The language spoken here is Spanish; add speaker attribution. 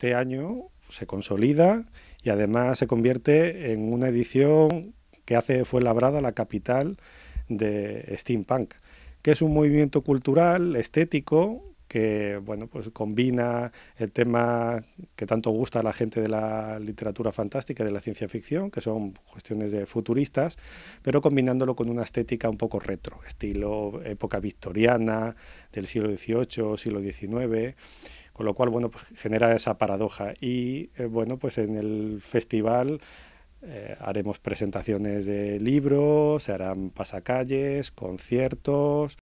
Speaker 1: este año se consolida y además se convierte en una edición que hace labrada la capital de steampunk, que es un movimiento cultural, estético, que bueno, pues combina el tema que tanto gusta a la gente de la literatura fantástica y de la ciencia ficción, que son cuestiones de futuristas, pero combinándolo con una estética un poco retro, estilo época victoriana, del siglo XVIII, siglo XIX. Con lo cual, bueno, pues genera esa paradoja. Y eh, bueno, pues en el festival eh, haremos presentaciones de libros, se harán pasacalles, conciertos,